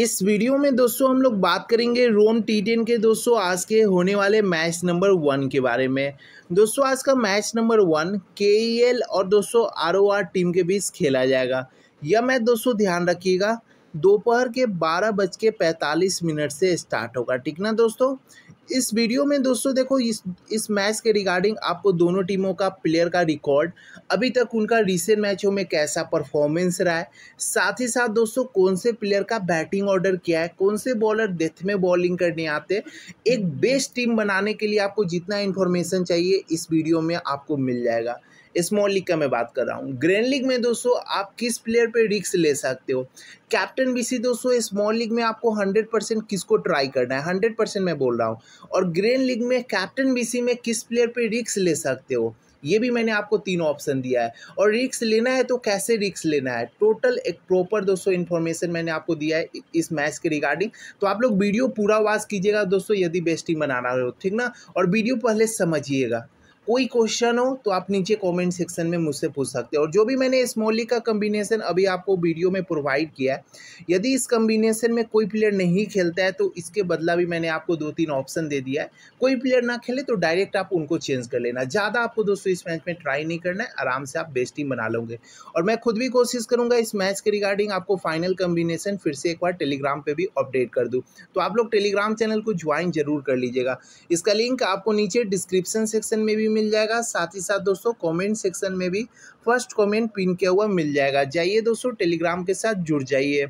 इस वीडियो में दोस्तों हम लोग बात करेंगे रोम टी टेन के दोस्तों आज के होने वाले मैच नंबर वन के बारे में दोस्तों आज का मैच नंबर वन के और दोस्तों आर टीम के बीच खेला जाएगा यह मैच दोस्तों ध्यान रखिएगा दोपहर के बारह बज के पैंतालीस मिनट से स्टार्ट होगा ठीक ना दोस्तों इस वीडियो में दोस्तों देखो इस इस मैच के रिगार्डिंग आपको दोनों टीमों का प्लेयर का रिकॉर्ड अभी तक उनका रिसेंट मैचों में कैसा परफॉर्मेंस रहा है साथ ही साथ दोस्तों कौन से प्लेयर का बैटिंग ऑर्डर किया है कौन से बॉलर डेथ में बॉलिंग करने आते एक बेस्ट टीम बनाने के लिए आपको जितना इन्फॉर्मेशन चाहिए इस वीडियो में आपको मिल जाएगा स्मॉल लीग का मैं बात कर रहा हूँ ग्रैंड लीग में दोस्तों आप किस प्लेयर पे रिक्स ले सकते हो कैप्टन बीसी दोस्तों स्मॉल लीग में आपको हंड्रेड परसेंट किसको ट्राई करना है हंड्रेड परसेंट मैं बोल रहा हूँ और ग्रैंड लीग में कैप्टन बीसी में किस प्लेयर पे रिक्स ले सकते हो ये भी मैंने आपको तीनों ऑप्शन दिया है और रिक्स लेना है तो कैसे रिक्स लेना है टोटल एक प्रॉपर दोस्तों इन्फॉर्मेशन मैंने आपको दिया है इस मैच के रिगार्डिंग तो आप लोग वीडियो पूरा वाज कीजिएगा दोस्तों यदि बेस्टिंग बनाना हो ठीक ना और वीडियो पहले समझिएगा कोई क्वेश्चन हो तो आप नीचे कमेंट सेक्शन में मुझसे पूछ सकते हो और जो भी मैंने स्मॉली का कम्बिनेशन अभी आपको वीडियो में प्रोवाइड किया है यदि इस कम्बिनेशन में कोई प्लेयर नहीं खेलता है तो इसके बदला भी मैंने आपको दो तीन ऑप्शन दे दिया है कोई प्लेयर ना खेले तो डायरेक्ट आप उनको चेंज कर लेना ज़्यादा आपको दोस्तों इस मैच में ट्राई नहीं करना है आराम से आप बेस्ट टीम बना लोगे और मैं खुद भी कोशिश करूँगा इस मैच के रिगार्डिंग आपको फाइनल कम्बिनेशन फिर से एक बार टेलीग्राम पर भी अपडेट कर दूँ तो आप लोग टेलीग्राम चैनल को ज्वाइन जरूर कर लीजिएगा इसका लिंक आपको नीचे डिस्क्रिप्शन सेक्शन में भी मिल जाएगा साथ ही साथ दोस्तों कमेंट सेक्शन में भी फर्स्ट कमेंट पिन किया हुआ मिल जाएगा जाइए दोस्तों टेलीग्राम के साथ जुड़ जाइए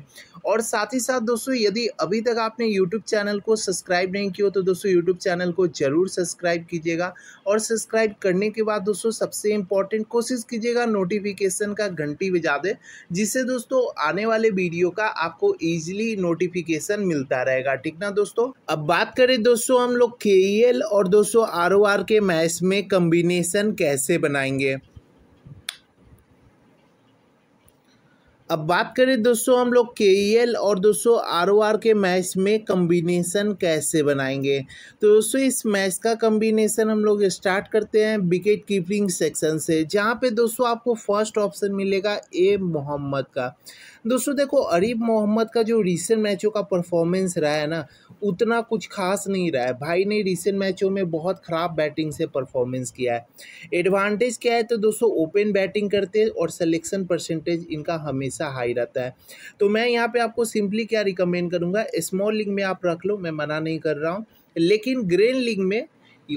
और साथ ही साथ दोस्तों यदि अभी तक आपने यूट्यूब चैनल को सब्सक्राइब नहीं किया तो दोस्तों यूट्यूब चैनल को ज़रूर सब्सक्राइब कीजिएगा और सब्सक्राइब करने के बाद दोस्तों सबसे इम्पॉर्टेंट कोशिश कीजिएगा नोटिफिकेशन का घंटी बजा दे जिससे दोस्तों आने वाले वीडियो का आपको ईजिली नोटिफिकेशन मिलता रहेगा ठीक ना दोस्तों अब बात करें दोस्तों हम लोग के e और दोस्तों आर के मैच में कम्बिनेसन कैसे बनाएंगे अब बात करें दोस्तों हम लोग के e और दोस्तों आर के मैच में कम्बिनेसन कैसे बनाएंगे तो दोस्तों इस मैच का कम्बिनेसन हम लोग स्टार्ट करते हैं विकेट कीपिंग सेक्शन से जहाँ पे दोस्तों आपको फर्स्ट ऑप्शन मिलेगा ए मोहम्मद का दोस्तों देखो अरीब मोहम्मद का जो रिसेंट मैचों का परफॉर्मेंस रहा है ना उतना कुछ खास नहीं रहा है भाई ने रिसेंट मैचों में बहुत ख़राब बैटिंग से परफॉर्मेंस किया है एडवांटेज क्या है तो दोस्तों ओपन बैटिंग करते और सलेक्शन परसेंटेज इनका हमेशा हमेशा हाई रहता है तो मैं यहाँ पे आपको सिंपली क्या रिकमेंड करूँगा स्मॉल लिंग में आप रख लो मैं मना नहीं कर रहा हूँ लेकिन ग्रेन लिंग में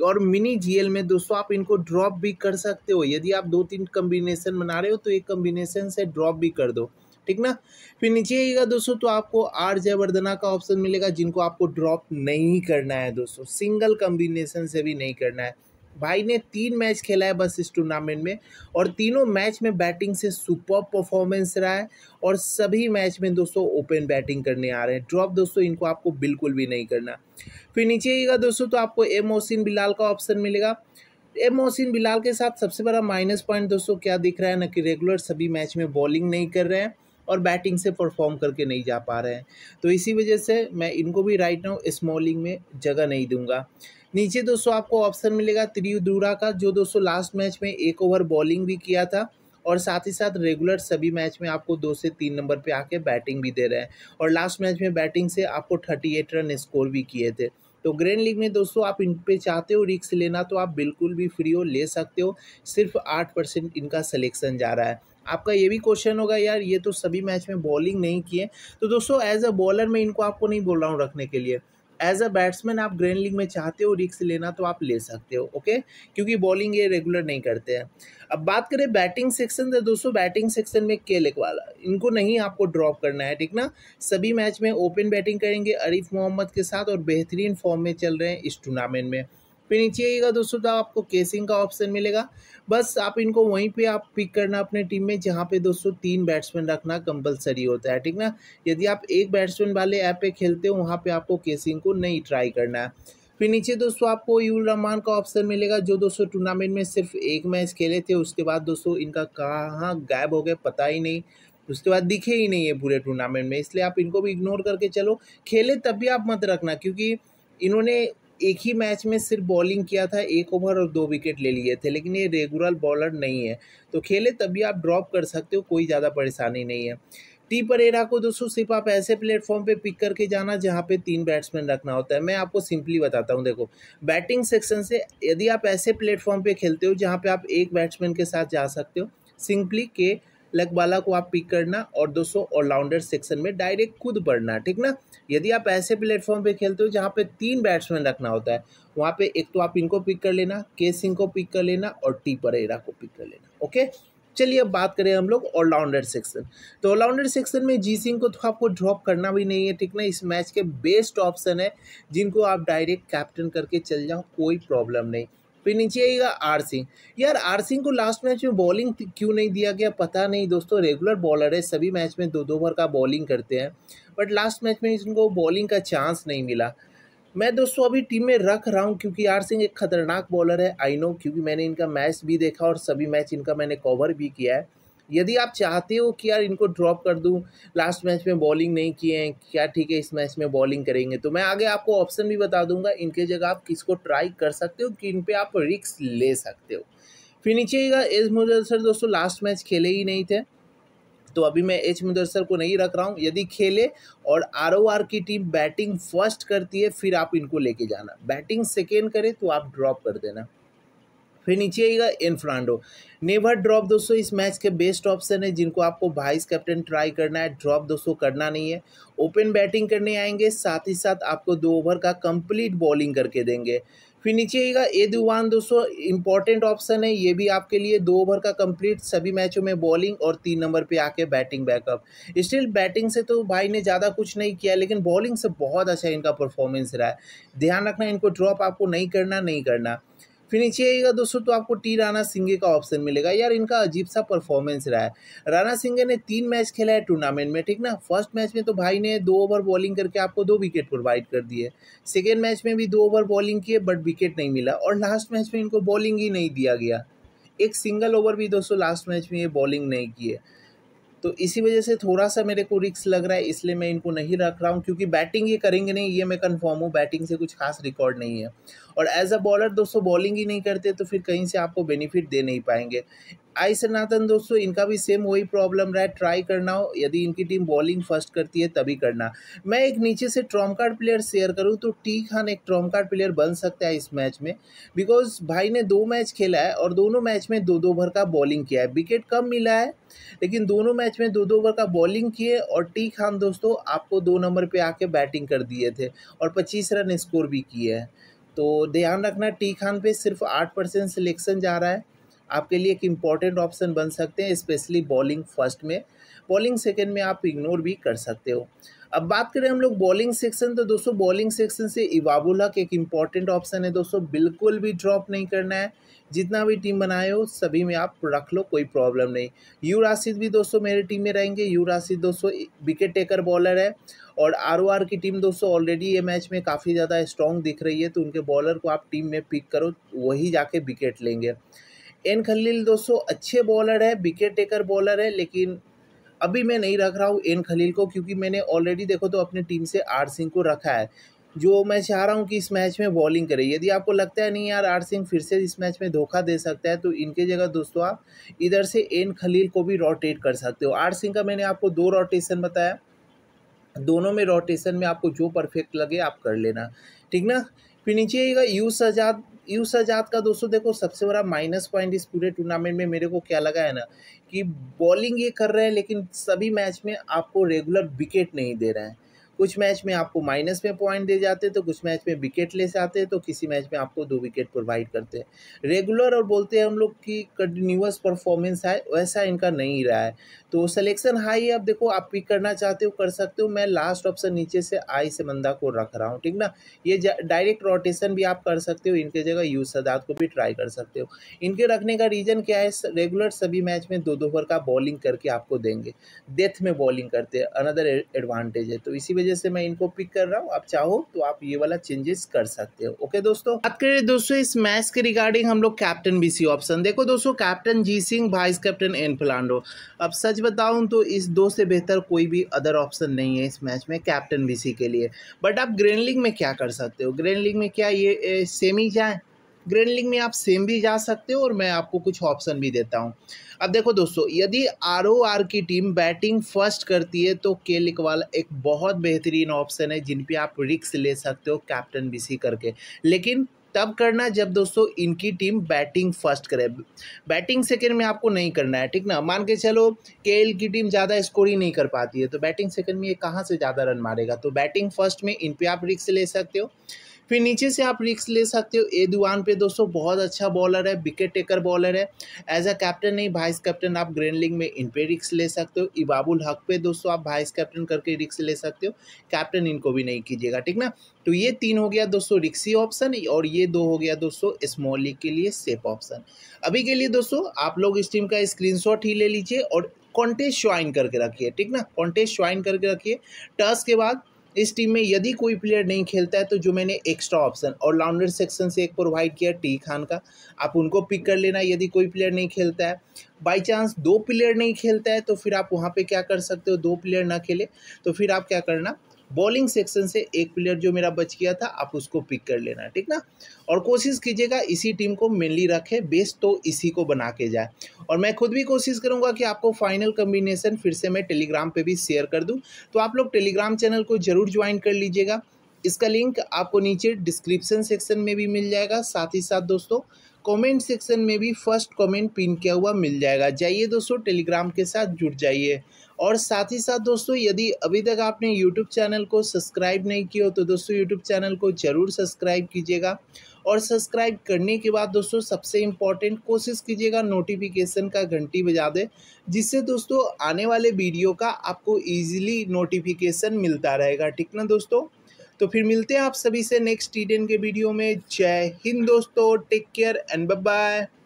और मिनी जीएल में दोस्तों आप इनको ड्रॉप भी कर सकते हो यदि आप दो तीन कम्बिनेसन बना रहे हो तो एक कम्बिनेसन से ड्रॉप भी कर दो ठीक ना फिर नीचे आइएगा दोस्तों तो आपको आर जयवर्धना का ऑप्शन मिलेगा जिनको आपको ड्रॉप नहीं करना है दोस्तों सिंगल कम्बिनेसन से भी नहीं करना है भाई ने तीन मैच खेला है बस इस टूर्नामेंट में और तीनों मैच में बैटिंग से सुपर परफॉर्मेंस रहा है और सभी मैच में दोस्तों ओपन बैटिंग करने आ रहे हैं ड्रॉप दोस्तों इनको आपको बिल्कुल भी नहीं करना फिर नीचे दोस्तों तो आपको ए मोहसिन बिलाल का ऑप्शन मिलेगा ए मोहसिन बिलाल के साथ सबसे बड़ा माइनस पॉइंट दोस्तों क्या दिख रहा है ना कि रेगुलर सभी मैच में बॉलिंग नहीं कर रहे हैं और बैटिंग से परफॉर्म करके नहीं जा पा रहे हैं तो इसी वजह से मैं इनको भी राइट नाउ स्मॉलिंग में जगह नहीं दूंगा नीचे दोस्तों आपको ऑप्शन मिलेगा त्रियुद्रा का जो दोस्तों लास्ट मैच में एक ओवर बॉलिंग भी किया था और साथ ही साथ रेगुलर सभी मैच में आपको दो से तीन नंबर पे आके बैटिंग भी दे रहे हैं और लास्ट मैच में बैटिंग से आपको थर्टी एट रन स्कोर भी किए थे तो ग्रैंड लीग में दोस्तों आप इन पे चाहते हो रिक्स लेना तो आप बिल्कुल भी फ्री हो ले सकते हो सिर्फ आठ परसेंट इनका सिलेक्शन जा रहा है आपका ये भी क्वेश्चन होगा यार ये तो सभी मैच में बॉलिंग नहीं किए तो दोस्तों एज अ बॉलर मैं इनको आपको नहीं बोल रहा हूँ रखने के लिए एज अ बैट्समैन आप ग्रैंड लीग में चाहते हो रिक्स लेना तो आप ले सकते हो ओके क्योंकि बॉलिंग ये रेगुलर नहीं करते हैं अब बात करें बैटिंग सेक्शन तो दोस्तों बैटिंग सेक्शन में के वाला इनको नहीं आपको ड्रॉप करना है ठीक ना सभी मैच में ओपन बैटिंग करेंगे अरिफ मोहम्मद के साथ और बेहतरीन फॉर्म में चल रहे हैं इस टूर्नामेंट में फिर नीचे आइएगा दोस्तों तो आपको केसिंग का ऑप्शन मिलेगा बस आप इनको वहीं पे आप पिक करना अपने टीम में जहाँ पे दोस्तों तीन बैट्समैन रखना कंपलसरी होता है ठीक ना यदि आप एक बैट्समैन वाले ऐप पे खेलते हो वहाँ पे आपको केसिंग को नहीं ट्राई करना है फिर नीचे दोस्तों आपको यूल रहमान का ऑप्शन मिलेगा जो दोस्तों टूर्नामेंट में सिर्फ एक मैच खेले थे उसके बाद दोस्तों इनका कहाँ गायब हो गए पता ही नहीं उसके बाद दिखे ही नहीं है पूरे टूर्नामेंट में इसलिए आप इनको भी इग्नोर करके चलो खेले तब भी आप मत रखना क्योंकि इन्होंने एक ही मैच में सिर्फ बॉलिंग किया था एक ओवर और दो विकेट ले लिए थे लेकिन ये रेगुलर बॉलर नहीं है तो खेले तभी आप ड्रॉप कर सकते हो कोई ज़्यादा परेशानी नहीं है टी परेरा को दोस्तों सिर्फ आप ऐसे प्लेटफॉर्म पे पिक करके जाना जहाँ पे तीन बैट्समैन रखना होता है मैं आपको सिंपली बताता हूँ देखो बैटिंग सेक्शन से यदि आप ऐसे प्लेटफॉर्म पे खेलते हो जहाँ पे आप एक बैट्समैन के साथ जा सकते हो सिंपली के वाला को आप पिक करना और दोस्तों ऑलराउंडर सेक्शन में डायरेक्ट खुद बढ़ना ठीक ना यदि आप ऐसे प्लेटफॉर्म पे खेलते हो जहाँ पे तीन बैट्समैन रखना होता है वहाँ पे एक तो आप इनको पिक कर लेना के सिंह को पिक कर लेना और टी परेरा को पिक कर लेना ओके चलिए अब बात करें हम लोग ऑलराउंडर सेक्शन तो ऑलराउंडर सेक्शन में जी सिंह को तो आपको ड्रॉप करना भी नहीं है ठीक ना इस मैच के बेस्ट ऑप्शन है जिनको आप डायरेक्ट कैप्टन करके चल जाओ कोई प्रॉब्लम नहीं फिर नीचे आएगा आर सिंह यार आर सिंह को लास्ट मैच में बॉलिंग क्यों नहीं दिया गया पता नहीं दोस्तों रेगुलर बॉलर है सभी मैच में दो दो ओवर का बॉलिंग करते हैं बट लास्ट मैच में इनको बॉलिंग का चांस नहीं मिला मैं दोस्तों अभी टीम में रख रहा हूँ क्योंकि आर सिंह एक खतरनाक बॉलर है आई नो क्योंकि मैंने इनका मैच भी देखा और सभी मैच इनका मैंने कवर भी किया है यदि आप चाहते हो कि यार इनको ड्रॉप कर दूँ लास्ट मैच में बॉलिंग नहीं किए हैं क्या ठीक है इस मैच में बॉलिंग करेंगे तो मैं आगे आपको ऑप्शन भी बता दूंगा इनके जगह आप किसको ट्राई कर सकते हो किन पे आप रिक्स ले सकते हो फिर नीचे एज मुदरसर दोस्तों लास्ट मैच खेले ही नहीं थे तो अभी मैं एच मुदरसर को नहीं रख रहा हूँ यदि खेले और आर ओ आर की टीम बैटिंग फर्स्ट करती है फिर आप इनको लेके जाना बैटिंग सेकेंड करें तो आप ड्रॉप कर देना फिर नीचे आएगा एन फ्रांडो नेवर ड्रॉप दोस्तों इस मैच के बेस्ट ऑप्शन है जिनको आपको वाइस कैप्टन ट्राई करना है ड्रॉप दोस्तों करना नहीं है ओपन बैटिंग करने आएंगे साथ ही साथ आपको दो ओवर का कंप्लीट बॉलिंग करके देंगे फिर नीचे आएगा ए दुवान दोस्तों इंपॉर्टेंट ऑप्शन है ये भी आपके लिए दो ओवर का कंप्लीट सभी मैचों में बॉलिंग और तीन नंबर पे आके बैटिंग बैकअप स्टिल बैटिंग से तो भाई ने ज़्यादा कुछ नहीं किया लेकिन बॉलिंग से बहुत अच्छा इनका परफॉर्मेंस रहा है ध्यान रखना इनको ड्रॉप आपको नहीं करना नहीं करना फिर नीचे आइएगा दोस्तों तो आपको टी राणा सिंघे का ऑप्शन मिलेगा यार इनका अजीब सा परफॉर्मेंस रहा है राणा सिंघे ने तीन मैच खेला है टूर्नामेंट में ठीक ना फर्स्ट मैच में तो भाई ने दो ओवर बॉलिंग करके आपको दो विकेट प्रोवाइड कर दिए सेकेंड मैच में भी दो ओवर बॉलिंग किए बट विकेट नहीं मिला और लास्ट मैच में इनको बॉलिंग ही नहीं दिया गया एक सिंगल ओवर भी दोस्तों लास्ट मैच में ये बॉलिंग नहीं किए तो इसी वजह से थोड़ा सा मेरे को रिक्स लग रहा है इसलिए मैं इनको नहीं रख रहा हूँ क्योंकि बैटिंग ये करेंगे नहीं ये मैं कन्फर्म हूँ बैटिंग से कुछ खास रिकॉर्ड नहीं है और एज अ बॉलर दोस्तों बॉलिंग ही नहीं करते तो फिर कहीं से आपको बेनिफिट दे नहीं पाएंगे आई सनातन दोस्तों इनका भी सेम वही प्रॉब्लम रहा है ट्राई करना हो यदि इनकी टीम बॉलिंग फर्स्ट करती है तभी करना मैं एक नीचे से ट्रॉम कार्ड प्लेयर शेयर करूं तो टी खान एक ट्रॉम कार्ड प्लेयर बन सकता है इस मैच में बिकॉज भाई ने दो मैच खेला है और दोनों मैच में दो दो ओवर का बॉलिंग किया है विकेट कम मिला है लेकिन दोनों मैच में दो दो ओवर का बॉलिंग किए और टी खान दोस्तों आपको दो नंबर पर आके बैटिंग कर दिए थे और पच्चीस रन स्कोर भी किए हैं तो ध्यान रखना टी खान पे सिर्फ आठ परसेंट सिलेक्शन जा रहा है आपके लिए एक इम्पॉर्टेंट ऑप्शन बन सकते हैं स्पेशली बॉलिंग फर्स्ट में बॉलिंग सेकेंड में आप इग्नोर भी कर सकते हो अब बात करें हम लोग बॉलिंग सेक्शन तो दोस्तों बॉलिंग सेक्शन से इवाबुल हक एक इम्पॉर्टेंट ऑप्शन है दोस्तों बिल्कुल भी ड्रॉप नहीं करना है जितना भी टीम बनाए हो सभी में आप रख लो कोई प्रॉब्लम नहीं यू राशिद भी दोस्तों मेरी टीम में रहेंगे यू राशिद दोस्तों विकेट टेकर बॉलर है और आर की टीम दोस्तों ऑलरेडी ये मैच में काफ़ी ज़्यादा स्ट्रॉन्ग दिख रही है तो उनके बॉलर को आप टीम में पिक करो वही जाके विकेट लेंगे एन खलील दोस्तों अच्छे बॉलर है विकेट टेकर बॉलर है लेकिन अभी मैं नहीं रख रहा हूँ एन खलील को क्योंकि मैंने ऑलरेडी देखो तो अपनी टीम से आर सिंह को रखा है जो मैं चाह रहा हूँ कि इस मैच में बॉलिंग करे यदि आपको लगता है नहीं यार आर सिंह फिर से इस मैच में धोखा दे सकता है तो इनके जगह दोस्तों आप इधर से एन खलील को भी रोटेट कर सकते हो आर सिंह का मैंने आपको दो रोटेशन बताया दोनों में रोटेशन में आपको जो परफेक्ट लगे आप कर लेना ठीक ना फिर नीचे यू सजाद यू आजाद का दोस्तों देखो सबसे बड़ा माइनस पॉइंट इस पूरे टूर्नामेंट में मेरे को क्या लगा है ना कि बॉलिंग ये कर रहे हैं लेकिन सभी मैच में आपको रेगुलर विकेट नहीं दे रहे हैं कुछ मैच में आपको माइनस में पॉइंट दे जाते हैं तो कुछ मैच में विकेट ले जाते हैं तो किसी मैच में आपको दो विकेट प्रोवाइड करते हैं रेगुलर और बोलते हैं हम लोग की कंटिन्यूस परफॉर्मेंस है वैसा इनका नहीं रहा है तो सिलेक्शन हाई है अब देखो आप पिक करना चाहते हो कर सकते हो मैं लास्ट ऑप्शन नीचे से आई से मंदा को रख रहा हूँ ठीक ना ये डायरेक्ट रोटेशन भी आप कर सकते हो इनके जगह यू सदात को भी ट्राई कर सकते हो इनके रखने का रीज़न क्या है रेगुलर सभी मैच में दो दो ओवर का बॉलिंग करके आपको देंगे डेथ में बॉलिंग करते हैं अनदर एडवांटेज है तो इसी वजह वजह से मैं इनको पिक कर रहा हूँ आप चाहो तो आप ये वाला चेंजेस कर सकते हो ओके दोस्तों बात करें दोस्तों इस मैच के रिगार्डिंग हम लोग कैप्टन बीसी ऑप्शन देखो दोस्तों captain G Singh vice captain N Fernando अब सच बताऊँ तो इस दो से बेहतर कोई भी अदर ऑप्शन नहीं है इस मैच में कैप्टन बीसी के लिए बट आप ग्रैंड लीग में क्या कर सकते हो ग्रैंड लीग में क्या ये सेमी जाए ग्रेंडलिंग में आप सेम भी जा सकते हो और मैं आपको कुछ ऑप्शन भी देता हूँ अब देखो दोस्तों यदि आर ओ आर की टीम बैटिंग फर्स्ट करती है तो के लिकवाल एक बहुत बेहतरीन ऑप्शन है जिन पे आप रिक्स ले सकते हो कैप्टन सी करके लेकिन तब करना जब दोस्तों इनकी टीम बैटिंग फर्स्ट करे बैटिंग सेकंड में आपको नहीं करना है ठीक ना मान के चलो के की टीम ज़्यादा स्कोर ही नहीं कर पाती है तो बैटिंग सेकंड में ये कहाँ से ज़्यादा रन मारेगा तो बैटिंग फर्स्ट में इन पर आप रिक्स ले सकते हो फिर नीचे से आप रिक्स ले सकते हो ए दुआन पे दोस्तों बहुत अच्छा बॉलर है विकेट टेकर बॉलर है एज अ कैप्टन नहीं वाइस कैप्टन आप ग्रैंड लीग में इन पे रिक्स ले सकते हो इबाबुल हक पे दोस्तों आप वाइस कैप्टन करके रिक्स ले सकते हो कैप्टन इनको भी नहीं कीजिएगा ठीक ना तो ये तीन हो गया दोस्तों रिक्सी ऑप्शन और ये दो हो गया दोस्तों स्मॉल लीग के लिए सेफ ऑप्शन अभी के लिए दोस्तों आप लोग इस टीम का शॉट ही ले लीजिए और कॉन्टेस्ट ज्वाइन करके रखिए ठीक ना कॉन्टेस्ट ज्वाइन करके रखिए टर्स के बाद इस टीम में यदि कोई प्लेयर नहीं खेलता है तो जो मैंने एक्स्ट्रा ऑप्शन और लाउंडर सेक्शन से एक प्रोवाइड किया टी खान का आप उनको पिक कर लेना यदि कोई प्लेयर नहीं खेलता है बाई चांस दो प्लेयर नहीं खेलता है तो फिर आप वहाँ पे क्या कर सकते हो दो प्लेयर ना खेले तो फिर आप क्या करना बॉलिंग सेक्शन से एक प्लेयर जो मेरा बच गया था आप उसको पिक कर लेना ठीक ना और कोशिश कीजिएगा इसी टीम को मेनली रखें बेस्ट तो इसी को बना के जाए और मैं खुद भी कोशिश करूंगा कि आपको फाइनल कम्बिनेशन फिर से मैं टेलीग्राम पे भी शेयर कर दूं तो आप लोग टेलीग्राम चैनल को ज़रूर ज्वाइन कर लीजिएगा इसका लिंक आपको नीचे डिस्क्रिप्शन सेक्शन में भी मिल जाएगा साथ ही साथ दोस्तों कमेंट सेक्शन में भी फर्स्ट कमेंट पिन किया हुआ मिल जाएगा जाइए दोस्तों टेलीग्राम के साथ जुड़ जाइए और साथ ही साथ दोस्तों यदि अभी तक आपने यूट्यूब चैनल को सब्सक्राइब नहीं किया हो तो दोस्तों यूट्यूब चैनल को ज़रूर सब्सक्राइब कीजिएगा और सब्सक्राइब करने के बाद दोस्तों सबसे इम्पॉर्टेंट कोशिश कीजिएगा नोटिफिकेशन का घंटी बजा दे जिससे दोस्तों आने वाले वीडियो का आपको ईजिली नोटिफिकेशन मिलता रहेगा ठीक ना दोस्तों तो फिर मिलते हैं आप सभी से नेक्स्ट टी के वीडियो में जय हिंद दोस्तों टेक केयर एंड बाय